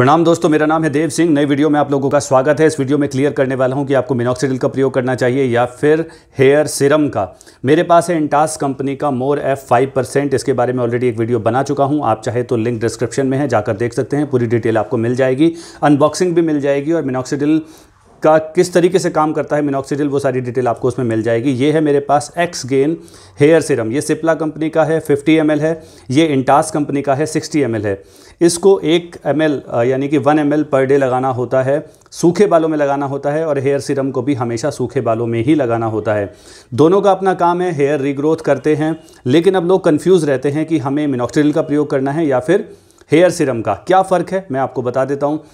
प्रणाम दोस्तों मेरा नाम है देव सिंह नई वीडियो में आप लोगों का स्वागत है इस वीडियो में क्लियर करने वाला हूं कि आपको मिनोक्सीडिल का प्रयोग करना चाहिए या फिर हेयर सिरम का मेरे पास है इंटास कंपनी का मोर एफ फाइव परसेंट इसके बारे में ऑलरेडी एक वीडियो बना चुका हूं आप चाहे तो लिंक डिस्क्रिप्शन में है जाकर देख सकते हैं पूरी डिटेल आपको मिल जाएगी अनबॉक्सिंग भी मिल जाएगी और मिनोक्सीडिल का किस तरीके से काम करता है मिनोक्सीडिल वो सारी डिटेल आपको उसमें मिल जाएगी ये है मेरे पास एक्स गेन हेयर सिरम ये सिप्ला कंपनी का है 50 एम है ये इंटास कंपनी का है 60 एम है इसको एक एम यानी कि वन एम पर डे लगाना होता है सूखे बालों में लगाना होता है और हेयर सिरम को भी हमेशा सूखे बालों में ही लगाना होता है दोनों का अपना काम है हेयर रीग्रोथ करते हैं लेकिन अब लोग कन्फ्यूज़ रहते हैं कि हमें मिनोक्सीडिल का प्रयोग करना है या फिर हेयर सिरम का क्या फ़र्क है मैं आपको बता देता हूँ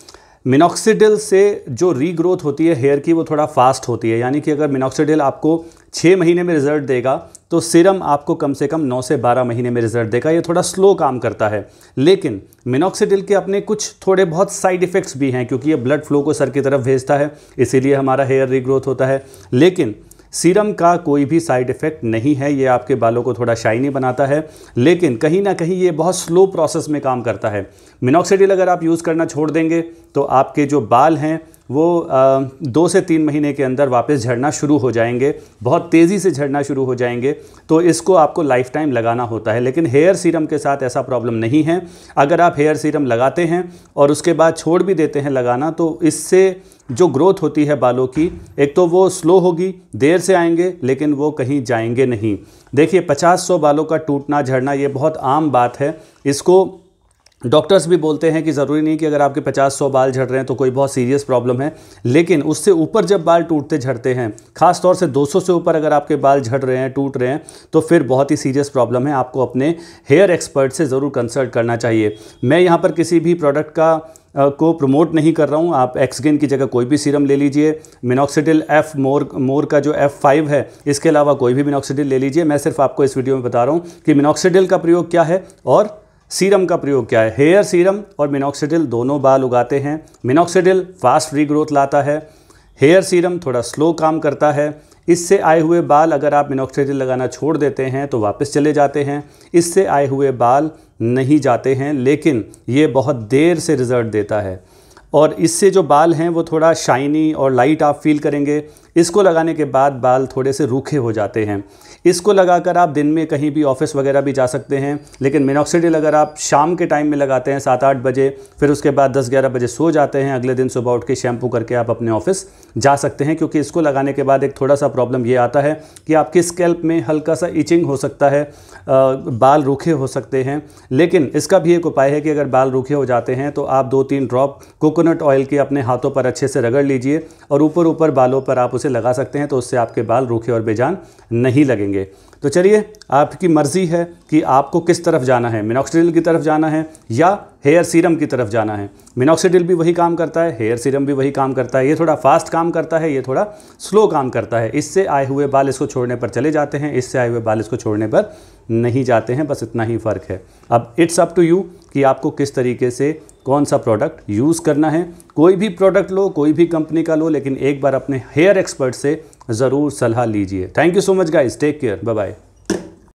मिनोक्सीडिल से जो रीग्रोथ होती है हेयर की वो थोड़ा फास्ट होती है यानी कि अगर मिनोक्सीडिल आपको छः महीने में रिजल्ट देगा तो सिरम आपको कम से कम 9 से 12 महीने में रिजल्ट देगा ये थोड़ा स्लो काम करता है लेकिन मिनोक्सीडिल के अपने कुछ थोड़े बहुत साइड इफ़ेक्ट्स भी हैं क्योंकि ये ब्लड फ्लो को सर की तरफ भेजता है इसीलिए हमारा हेयर रीग्रोथ होता है लेकिन सीरम का कोई भी साइड इफ़ेक्ट नहीं है ये आपके बालों को थोड़ा शाइनी बनाता है लेकिन कहीं ना कहीं ये बहुत स्लो प्रोसेस में काम करता है मिनॉक्सीडिल अगर आप यूज़ करना छोड़ देंगे तो आपके जो बाल हैं वो आ, दो से तीन महीने के अंदर वापस झड़ना शुरू हो जाएंगे बहुत तेज़ी से झड़ना शुरू हो जाएंगे तो इसको आपको लाइफ टाइम लगाना होता है लेकिन हेयर सीरम के साथ ऐसा प्रॉब्लम नहीं है अगर आप हेयर सीरम लगाते हैं और उसके बाद छोड़ भी देते हैं लगाना तो इससे जो ग्रोथ होती है बालों की एक तो वो स्लो होगी देर से आएंगे लेकिन वो कहीं जाएंगे नहीं देखिए पचास सौ बालों का टूटना झड़ना ये बहुत आम बात है इसको डॉक्टर्स भी बोलते हैं कि ज़रूरी नहीं कि अगर आपके 50-100 बाल झड़ रहे हैं तो कोई बहुत सीरियस प्रॉब्लम है लेकिन उससे ऊपर जब बाल टूटते झड़ते हैं खास तौर से 200 से ऊपर अगर आपके बाल झड़ रहे हैं टूट रहे हैं तो फिर बहुत ही सीरियस प्रॉब्लम है आपको अपने हेयर एक्सपर्ट से ज़रूर कंसल्ट करना चाहिए मैं यहाँ पर किसी भी प्रोडक्ट का को प्रमोट नहीं कर रहा हूँ आप एक्सगेन की जगह कोई भी सीरम ले लीजिए मिनोक्सीडिल एफ मोर मोर का जो एफ़ फाइव है इसके अलावा कोई भी मिनोक्सीडिल ले लीजिए मैं सिर्फ आपको इस वीडियो में बता रहा हूँ कि मिनोक्सीडिल का प्रयोग क्या है और सीरम का प्रयोग क्या है हेयर सीरम और मिनोक्सीडिल दोनों बाल उगाते हैं मिनोक्सीडिल फास्ट रीग्रोथ लाता है हेयर सीरम थोड़ा स्लो काम करता है इससे आए हुए बाल अगर आप मिनोक्सीडिल लगाना छोड़ देते हैं तो वापस चले जाते हैं इससे आए हुए बाल नहीं जाते हैं लेकिन ये बहुत देर से रिज़ल्ट देता है और इससे जो बाल हैं वो थोड़ा शाइनी और लाइट आप फील करेंगे इसको लगाने के बाद बाल थोड़े से रूखे हो जाते हैं इसको लगाकर आप दिन में कहीं भी ऑफिस वगैरह भी जा सकते हैं लेकिन मिनॉक्सीडिल अगर आप शाम के टाइम में लगाते हैं सात आठ बजे फिर उसके बाद दस ग्यारह बजे सो जाते हैं अगले दिन सुबह उठ के शैम्पू करके आप अपने ऑफिस जा सकते हैं क्योंकि इसको लगाने के बाद एक थोड़ा सा प्रॉब्लम ये आता है कि आपके स्कैल्प में हल्का सा इचिंग हो सकता है बाल रूखे हो सकते हैं लेकिन इसका भी एक उपाय है कि अगर बाल रूखे हो जाते हैं तो आप दो तीन ड्रॉप कोकोनट कोकोनट ऑयल की अपने हाथों पर अच्छे से रगड़ लीजिए और ऊपर ऊपर बालों पर आप उसे लगा सकते हैं तो उससे आपके बाल रूखे और बेजान नहीं लगेंगे तो चलिए आपकी मर्ज़ी है कि आपको किस तरफ जाना है मिनोक्सीडिल की तरफ जाना है या हेयर सीरम की तरफ जाना है मिनोक्सीडिल भी वही काम करता है हेयर सीरम भी वही काम करता है ये थोड़ा फास्ट काम करता है ये थोड़ा स्लो काम करता है इससे आए हुए बाल इसको छोड़ने पर चले जाते हैं इससे आए हुए बाल इसको छोड़ने पर नहीं जाते हैं बस इतना ही फ़र्क है अब इट्स अप टू यू कि आपको किस तरीके से कौन सा प्रोडक्ट यूज़ करना है कोई भी प्रोडक्ट लो कोई भी कंपनी का लो लेकिन एक बार अपने हेयर एक्सपर्ट से ज़रूर सलाह लीजिए thank you so much guys take care bye bye